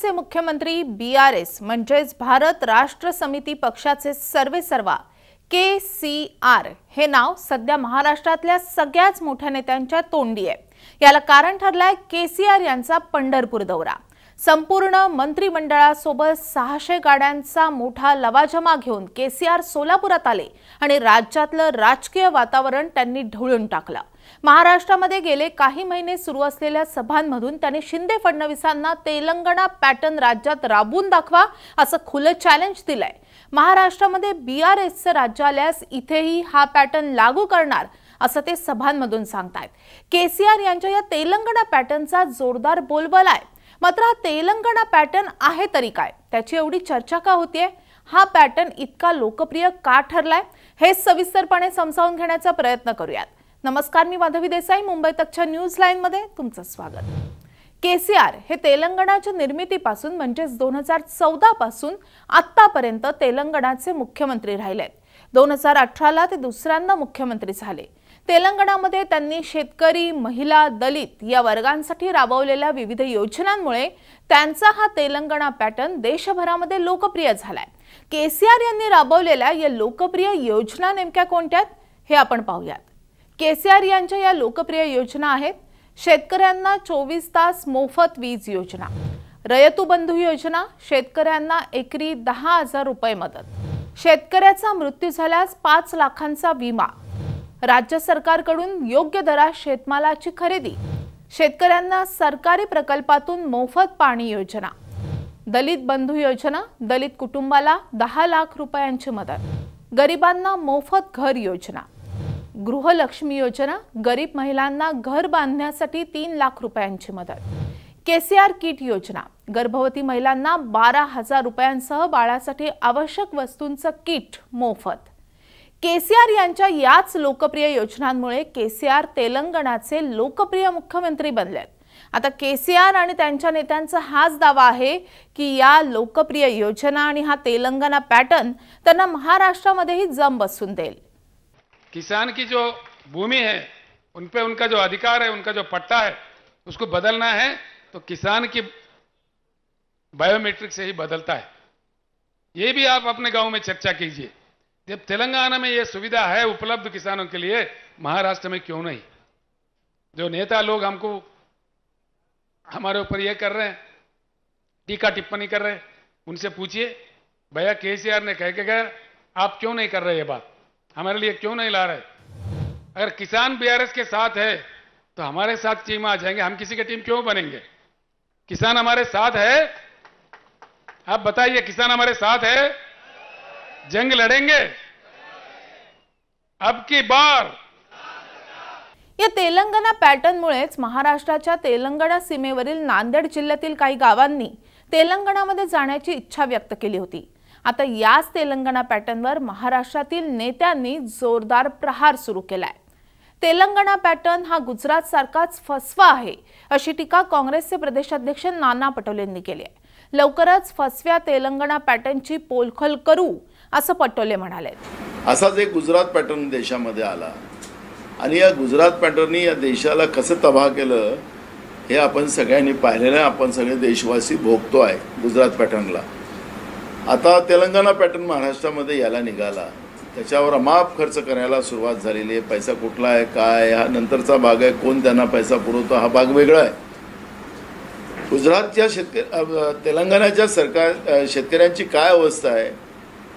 चे मुख्यमंत्री बी R S म्हणजेच भारत राष्ट्र समिती पक्षाचे सर्वे सर्वा के सी आर हे नाव सध्या महाराष्ट्रातल्या सगळ्याच मोठ्या नेत्यांच्या तोंडी आहे याला कारण ठरलाय के सी आर यांचा पंढरपूर दौरा संपूर्ण मंत्रिमंडळासोबत सहाशे गाड्यांचा मोठा लवाजमा घेऊन के सी आर सोलापुरात आले आणि राज्यातलं राजकीय वातावरण त्यांनी ढवळून टाकलं महाराष्ट्रामध्ये गेले काही महिने सुरू असलेल्या सभांमधून त्यांनी शिंदे फडणवीसांना तेलंगणा पॅटर्न राज्यात राबून दाखवा असं खुलं चॅलेंज दिलंय महाराष्ट्रामध्ये बी आर एसचं राज्य आल्यास इथेही हा पॅटर्न लागू करणार असं ते सभांमधून सांगतायत केसीआर यांच्या या तेलंगणा पॅटर्नचा जोरदार बोलबल आहे मात्र हा तेलंगणा पॅटर्न आहे तरी काय त्याची एवढी चर्चा का होतीये हा पॅटर्न इतका लोकप्रिय का ठरलाय हे सविस्तरपणे समजावून घेण्याचा प्रयत्न करूयात नमस्कार मी माधवी देसाई मुंबई तकच्या न्यूज मध्ये तुमचं स्वागत केसीआर हे तेलंगणाच्या निर्मितीपासून म्हणजेच दोन हजार पासून आतापर्यंत तेलंगणाचे मुख्यमंत्री राहिले आहेत दोन हजार अठराला ते दुसऱ्यांदा मुख्यमंत्री झाले तेलंगणामध्ये त्यांनी शेतकरी महिला दलित या वर्गांसाठी राबवलेल्या विविध योजनांमुळे त्यांचा हा तेलंगणा पॅटर्न देशभरामध्ये लोकप्रिय झाला केसीआर यांनी राबवलेल्या या लोकप्रिय योजना नेमक्या कोणत्या हे आपण पाहूयात केसीआर यांच्या या लोकप्रिय योजना आहेत शेतकऱ्यांना चोवीस तास मोफत वीज योजना रयतू बंधू योजना शेतकऱ्यांना एकरी दहा हजार रुपये मदत शेतकऱ्याचा मृत्यू झाल्यास पाच लाखांचा विमा राज्य सरकारकडून योग्य दरात शेतमालाची खरेदी शेतकऱ्यांना सरकारी प्रकल्पातून मोफत पाणी योजना दलित बंधू योजना दलित कुटुंबाला दहा लाख रुपयांची मदत गरिबांना मोफत घर योजना गृहलक्ष्मी योजना गरीब महिलांना घर बांधण्यासाठी तीन लाख रुपयांची मदत केसीआर किट योजना गर्भवती महिलांना बारा हजार रुपयांसह बाळासाठी आवश्यक वस्तूंचं किट मोफत केसीआर यांच्या याच लोकप्रिय योजनांमुळे केसीआर तेलंगणाचे लोकप्रिय मुख्यमंत्री बनलेत आता केसीआर आणि त्यांच्या नेत्यांचा हाच दावा आहे की या लोकप्रिय योजना आणि हा तेलंगणा पॅटर्न त्यांना महाराष्ट्रामध्येही जम बसून देईल किसान की जो भूमि है उन पे उनका जो अधिकार है उनका जो पट्टा है उसको बदलना है तो किसान की बायोमेट्रिक से ही बदलता है ये भी आप अपने गांव में चर्चा कीजिए जब तेलंगाना में ये सुविधा है उपलब्ध किसानों के लिए महाराष्ट्र में क्यों नहीं जो नेता लोग हमको हमारे ऊपर ये कर रहे हैं टीका टिप्पणी कर रहे हैं उनसे पूछिए भैया केसीआर ने कह के गया आप क्यों नहीं कर रहे ये बात हमारे लिए क्यों नहीं ला रहे अगर किसान बीआरएस के साथ है तो हमारे साथ टीम आ जाएंगे हम किसी की टीम क्यों बनेंगे किसान हमारे साथ है आप बताइए किसान हमारे साथ है जंग लड़ेंगे अब की बार या तेलंगणा पॅटर्नमुळेच महाराष्ट्राच्या तेलंगणा सीमेवरील नांदेड जिल्ह्यातील काही गावांनी तेलंगणामध्ये जाण्याची इच्छा व्यक्त केली होती आता याच तेलंगणा पॅटर्नवर महाराष्ट्रातील नेत्यांनी जोरदार प्रहार सुरू केलाय तेलंगणा पॅटर्न हा गुजरात सारखाच फसवा आहे अशी टीका काँग्रेसचे प्रदेशाध्यक्ष नाना पटोले यांनी केली आहे लवकरच फसव्या तेलंगणा पॅटर्नची पोलखल करू असं पटोले म्हणाले असाच एक गुजरात पॅटर्न देशामध्ये आला आणि या गुजरात पॅटर्ननी या देशाला कसं तबाह केलं हे आपण सगळ्यांनी पाहिलेलं आहे आपण सगळे देशवासी भोगतो आहे गुजरात पॅटर्नला आता तेलंगणा पॅटर्न महाराष्ट्रामध्ये यायला निघाला त्याच्यावर माफ खर्च करायला सुरुवात झालेली आहे पैसा कुठला आहे काय हा नंतरचा भाग आहे कोण त्यांना पैसा पुरवतो हा भाग वेगळा आहे गुजरातच्या शेतकरी तेलंगणाच्या सरकार शेतकऱ्यांची काय अवस्था आहे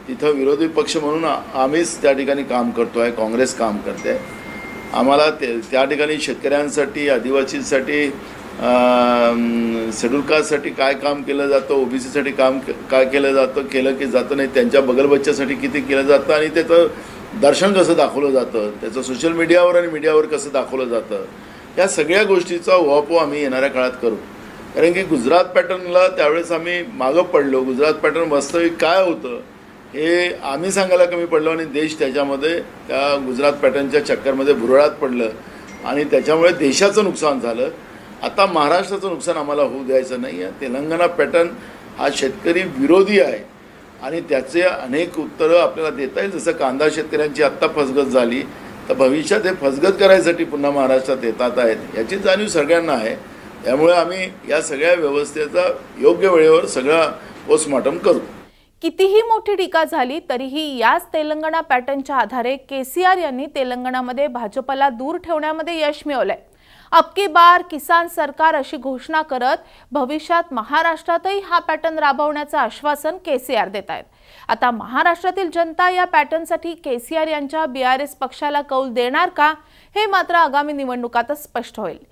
तिथं विरोधी पक्ष म्हणून आम्हीच त्या ठिकाणी काम करतो आहे काँग्रेस काम करते आम्हाला ते त्या ठिकाणी शेतकऱ्यांसाठी आदिवासींसाठी शेड्यूल कास्टसाठी काय काम केलं जातं ओबीसीसाठी काम काय केलं जातं केलं की जातं नाही त्यांच्या बगलबच्च्यासाठी किती केलं जातं आणि त्याचं दर्शन कसं दाखवलं जातं त्याचं सोशल मीडियावर आणि मीडियावर कसं दाखवलं जातं या सगळ्या गोष्टीचा वापो आम्ही येणाऱ्या काळात करू कारण की गुजरात पॅटर्नला त्यावेळेस आम्ही मागं पडलो गुजरात पॅटर्न वास्तविक काय होतं हे आम्ही सांगायला कमी पडलो आणि देश त्याच्यामध्ये त्या गुजरात पॅटर्नच्या चक्करमध्ये भुरळात पडलं आणि त्याच्यामुळे देशाचं नुकसान झालं आता महाराष्ट्राचं नुकसान आम्हाला होऊ द्यायचं नाही आहे तेलंगणा पॅटर्न हा शेतकरी विरोधी आहे आणि त्याचे अनेक उत्तरं आपल्याला देता येईल जसं कांदा शेतकऱ्यांची आत्ता फसगत झाली तर भविष्यात हे फसगत करायसाठी पुन्हा महाराष्ट्रात येतात आहेत याची जाणीव सगळ्यांना आहे त्यामुळे आम्ही या सगळ्या व्यवस्थेचा योग्य वेळेवर सगळा पोस्टमॉर्टम करू कितीही मोठी टीका झाली तरीही याच तेलंगणा पॅटर्नच्या आधारे के सी आर यांनी तेलंगणामध्ये भाजपला दूर ठेवण्यामध्ये यश मिळवलंय अबकी बार किसान सरकार अशी घोषणा करत भविष्यात महाराष्ट्रातही हा पॅटर्न राबवण्याचं आश्वासन केसीआर देत आहेत आता महाराष्ट्रातील जनता या पॅटर्नसाठी केसीआर यांच्या बी आर एस पक्षाला कौल देणार का हे मात्र आगामी निवडणुकातच स्पष्ट होईल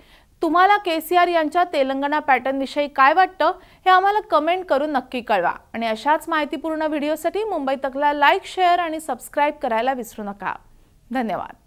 तुम्हाला केसीआर यांच्या तेलंगणा पॅटर्नविषयी काय वाटतं हे आम्हाला कमेंट करून नक्की कळवा आणि अशाच माहितीपूर्ण व्हिडिओसाठी मुंबई तकला लाईक शेअर आणि सबस्क्राईब करायला विसरू नका धन्यवाद